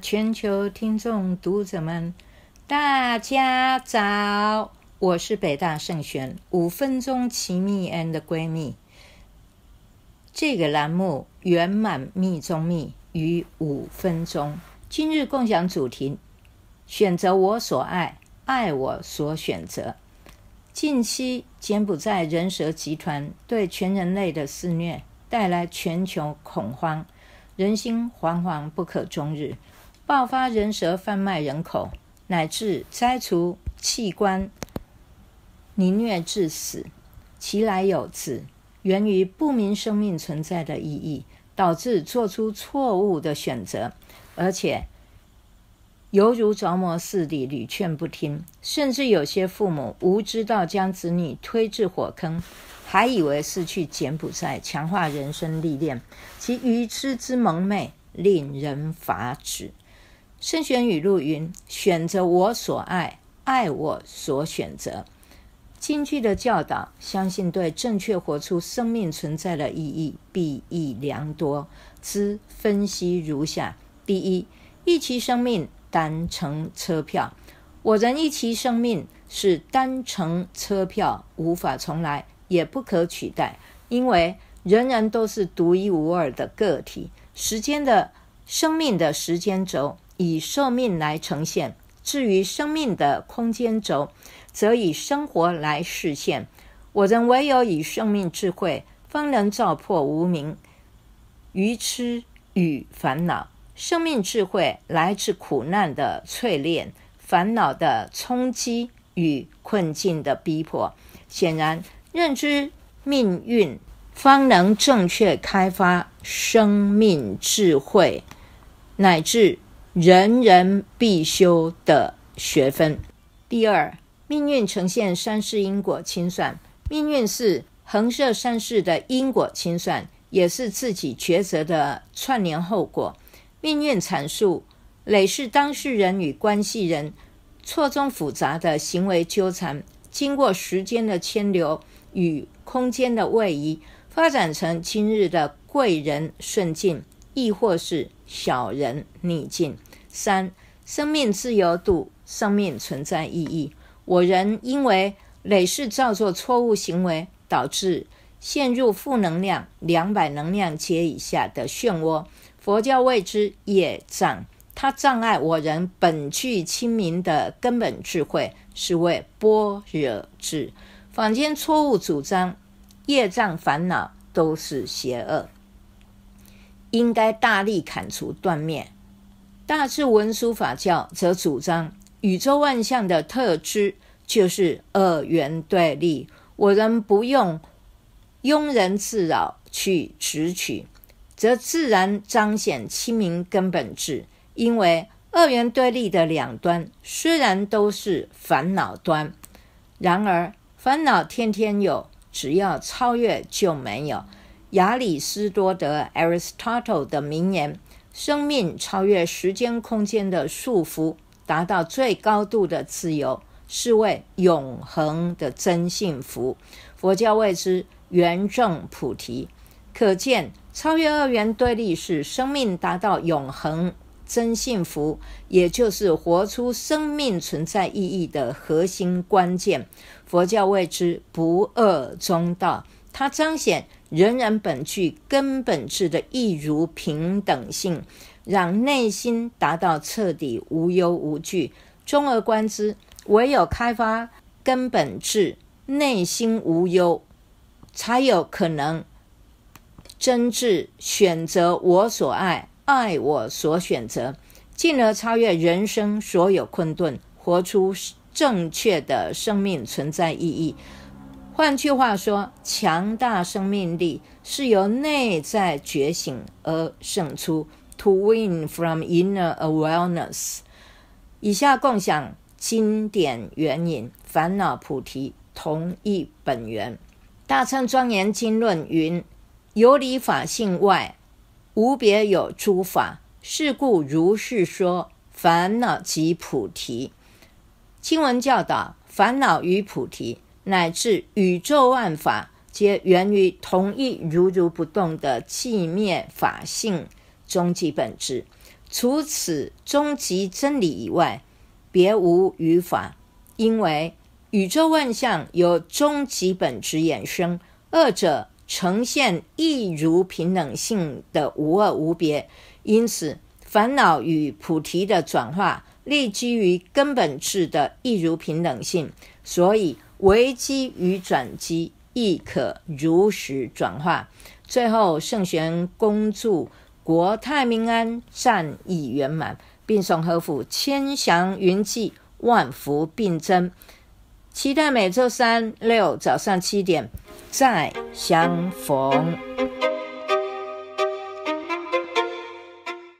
全球听众、读者们，大家早！我是北大圣选五分钟奇密恩的闺蜜。这个栏目圆满密中密于五分钟。今日共享主题：选择我所爱，爱我所选择。近期，柬埔寨人蛇集团对全人类的肆虐，带来全球恐慌，人心惶惶不可终日。爆发人蛇贩卖人口，乃至摘除器官、凌虐致死，其来有自，源于不明生命存在的意义，导致做出错误的选择，而且犹如着魔似的屡劝不听，甚至有些父母无知到将子女推至火坑，还以为是去柬埔寨强化人生历练，其愚痴之蒙昧令人发指。圣贤语录云：“选择我所爱，爱我所选择。”京剧的教导，相信对正确活出生命存在的意义，裨益良多。之分析如下：第一，一期生命单程车票。我人一期生命是单程车票，无法重来，也不可取代，因为人人都是独一无二的个体。时间的生命的时间轴。以寿命来呈现，至于生命的空间轴，则以生活来实现。我认为，有以生命智慧方能照破无明、愚痴与烦恼。生命智慧来自苦难的淬炼、烦恼的冲击与困境的逼迫。显然，认知命运方能正确开发生命智慧，乃至。人人必修的学分。第二，命运呈现三世因果清算。命运是横涉三世的因果清算，也是自己抉择的串联后果。命运阐述累世当事人与关系人错综复杂的行为纠缠，经过时间的牵流与空间的位移，发展成今日的贵人顺境。亦或是小人逆境。三、生命自由度、生命存在意义。我人因为累世造作错误行为，导致陷入负能量、两百能量阶以下的漩涡。佛教谓之业障，它障碍我人本具清明的根本智慧，是谓般若智。坊间错误主张，业障烦恼都是邪恶。应该大力砍除断灭。大智文书法教则主张宇宙万象的特质就是二元对立。我人不用庸人自扰去直取，则自然彰显清明根本质。因为二元对立的两端虽然都是烦恼端，然而烦恼天天有，只要超越就没有。亚里士多德 （Aristotle） 的名言：“生命超越时间、空间的束缚，达到最高度的自由，是为永恒的真幸福。”佛教谓之“圆正菩提”。可见，超越二元对立，使生命达到永恒真幸福，也就是活出生命存在意义的核心关键。佛教谓之“不恶中道”，它彰显。人人本具根本质的一如平等性，让内心达到彻底无忧无惧。综而观之，唯有开发根本质，内心无忧，才有可能真挚选择我所爱，爱我所选择，进而超越人生所有困顿，活出正确的生命存在意义。换句话说，强大生命力是由内在觉醒而胜出。To win from inner awareness。以下共享经典援引《烦恼菩提同一本源》《大乘庄严经论》云：“有理法性外，无别有诸法。是故如是说，烦恼即菩提。”经文教导：烦恼与菩提。乃至宇宙万法皆源于同一如如不动的寂灭法性终极本质。除此终极真理以外，别无于法。因为宇宙万象由终极本质衍生，二者呈现一如平等性的无二无别。因此，烦恼与菩提的转化，立基于根本质的一如平等性。所以。危机与转机亦可如实转化。最后圣贤恭祝国泰民安，战意圆满，并送和府千祥云集，万福并增。期待每周三六早上七点再相逢。